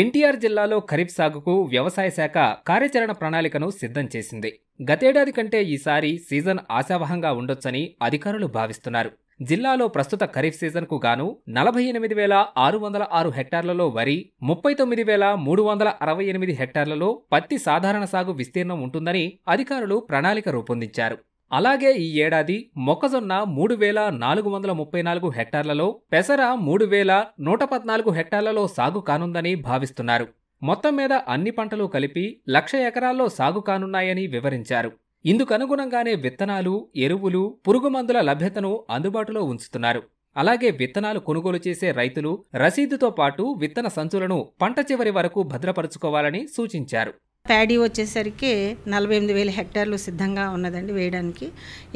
ఎన్టీఆర్ జిల్లాలో ఖరీఫ్ సాగుకు వ్యవసాయ శాఖ కార్యాచరణ ప్రణాళికను సిద్ధం చేసింది గతేడాది కంటే ఈసారి సీజన్ ఆశావహంగా ఉండొచ్చని అధికారులు భావిస్తున్నారు జిల్లాలో ప్రస్తుత ఖరీఫ్ సీజన్కు గాను నలభై ఎనిమిది వేల ఆరు వందల ఆరు హెక్టార్లలో వరి ముప్పై తొమ్మిది వేల మూడు వందల అరవై ఎనిమిది హెక్టార్లలో పత్తి సాధారణ సాగు విస్తీర్ణం ఉంటుందని అధికారులు ప్రణాళిక రూపొందించారు అలాగే ఈ ఏడాది మొక్కజొన్న మూడు వేల నాలుగు వందల ముప్పై నాలుగు హెక్టార్లలో పెసర మూడు వేల నూట పద్నాలుగు హెక్టార్లలో సాగు కానుందని భావిస్తున్నారు మొత్తం మీద అన్ని పంటలు కలిపి లక్ష ఎకరాల్లో సాగు కానున్నాయని వివరించారు ఇందుకనుగుణంగానే విత్తనాలు ఎరువులు పురుగుమందుల లభ్యతను అందుబాటులో ఉంచుతున్నారు అలాగే విత్తనాలు కొనుగోలు చేసే రైతులు రసీదుతో పాటు విత్తన సంచులను పంట చివరి వరకు భద్రపరుచుకోవాలని సూచించారు ప్యాడీ వచ్చేసరికి నలభై ఎనిమిది వేల హెక్టార్లు సిద్ధంగా ఉన్నదండి వేయడానికి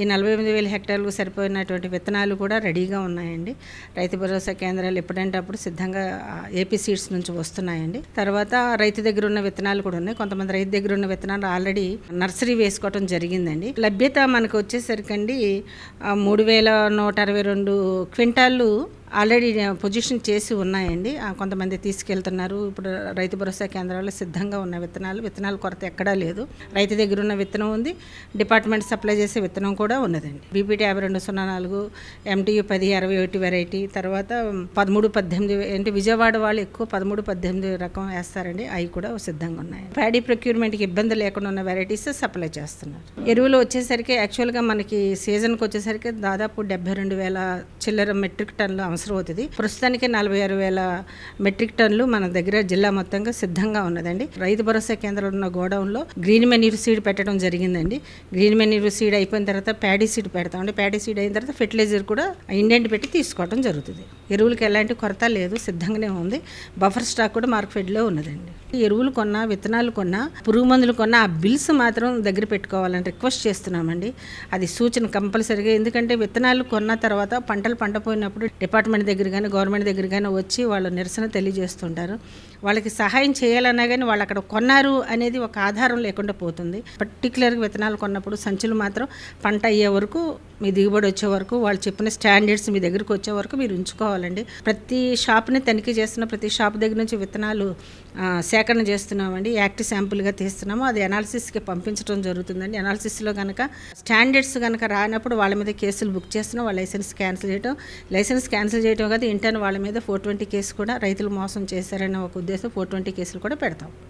ఈ నలభై ఎనిమిది వేల హెక్టార్లు సరిపోయినటువంటి విత్తనాలు కూడా రెడీగా ఉన్నాయండి రైతు భరోసా కేంద్రాలు ఎప్పుడంటే అప్పుడు సిద్ధంగా ఏపీ సీడ్స్ నుంచి వస్తున్నాయండి తర్వాత రైతు దగ్గర ఉన్న విత్తనాలు కూడా ఉన్నాయి కొంతమంది రైతు దగ్గర ఉన్న విత్తనాలు ఆల్రెడీ నర్సరీ వేసుకోవడం జరిగిందండి లభ్యత మనకు వచ్చేసరికి అండి మూడు వేల నూట అరవై రెండు క్వింటాళ్ళు ఆల్రెడీ పొజిషన్ చేసి ఉన్నాయండి కొంతమంది తీసుకెళ్తున్నారు ఇప్పుడు రైతు భరోసా కేంద్రాల్లో సిద్ధంగా ఉన్న విత్తనాలు విత్తనాల కొరత ఎక్కడా లేదు రైతు దగ్గర ఉన్న విత్తనం ఉంది డిపార్ట్మెంట్ సప్లై చేసే విత్తనం కూడా ఉన్నదండి బీపీటీ యాభై రెండు సున్నా నాలుగు ఎంటీయూ పది అరవై ఒకటి వెరైటీ తర్వాత పదమూడు పద్దెనిమిది అంటే విజయవాడ వాళ్ళు ఎక్కువ పదమూడు పద్దెనిమిది రకం వేస్తారండి అవి కూడా సిద్ధంగా ఉన్నాయి ప్యాడీ ప్రొక్యూర్మెంట్కి ఇబ్బంది లేకుండా ఉన్న వెరైటీస్ సప్లై చేస్తున్నారు ఎరువులు వచ్చేసరికి యాక్చువల్గా మనకి సీజన్కి వచ్చేసరికి దాదాపు డెబ్బై రెండు వేల చిల్లర మెట్రిక్ టన్లు అవసరం అవసరం అవుతుంది ప్రస్తుతానికి నలభై ఆరు వేల మెట్రిక్ టన్లు మన దగ్గర జిల్లా మొత్తంగా సిద్ధంగా ఉన్నదండి రైతు భరోసా కేంద్రంలో ఉన్న గోడౌన్లో గ్రీన్ మెనీర్ సీడ్ పెట్టడం జరిగిందండి గ్రీన్ మెనీర్ సీడ్ అయిపోయిన తర్వాత ప్యాడీ సీడ్ పెడతామండి ప్యాడీ సీడ్ అయిన తర్వాత ఫెర్టిలైజర్ కూడా ఇండెంట్ పెట్టి తీసుకోవడం జరుగుతుంది ఎరువులకి ఎలాంటి కొరత లేదు సిద్ధంగానే ఉంది బఫర్ స్టాక్ కూడా మార్కెట్లో ఉన్నదండి ఎరువులు కొన్నా విత్తనాలు కొన్నా పురుగు మందులు కొన్నా ఆ బిల్స్ మాత్రం దగ్గర పెట్టుకోవాలని రిక్వెస్ట్ చేస్తున్నామండి అది సూచన కంపల్సరీగా ఎందుకంటే విత్తనాలు కొన్న తర్వాత పంటలు పండపోయినప్పుడు డిపార్ట్మెంట్ దగ్గర కానీ గవర్నమెంట్ దగ్గర కానీ వచ్చి వాళ్ళు నిరసన తెలియజేస్తుంటారు వాళ్ళకి సహాయం చేయాలన్నా కానీ వాళ్ళు అక్కడ కొన్నారు అనేది ఒక ఆధారం లేకుండా పోతుంది పర్టికులర్గా విత్తనాలు కొన్నప్పుడు సంచులు మాత్రం పంట అయ్యే వరకు మీ దిగుబడి వచ్చే వరకు వాళ్ళు చెప్పిన స్టాండర్డ్స్ మీ దగ్గరకు వచ్చే వరకు మీరు ఉంచుకోవాలండి ప్రతి షాప్ని తనిఖీ చేస్తున్న ప్రతి షాప్ దగ్గర నుంచి విత్తనాలు సేకరణ చేస్తున్నామండి యాక్టివ్ శాంపుల్గా తీస్తున్నాము అది అనాలిసిస్కి పంపించడం జరుగుతుందండి అనాలిసిస్లో కనుక స్టాండర్డ్స్ కనుక రానప్పుడు వాళ్ళ మీద కేసులు బుక్ చేస్తున్నాం వాళ్ళ లైసెన్స్ క్యాన్సిల్ చేయడం లైసెన్స్ క్యాన్సిల్ చేయడం కాదు ఇంటర్న్ వాళ్ళ మీద ఫోర్ ట్వంటీ కేసు కూడా రైతులు మోసం చేశారనే ఒక ఉద్దేశం ఫోర్ ట్వంటీ కేసులు కూడా పెడతాం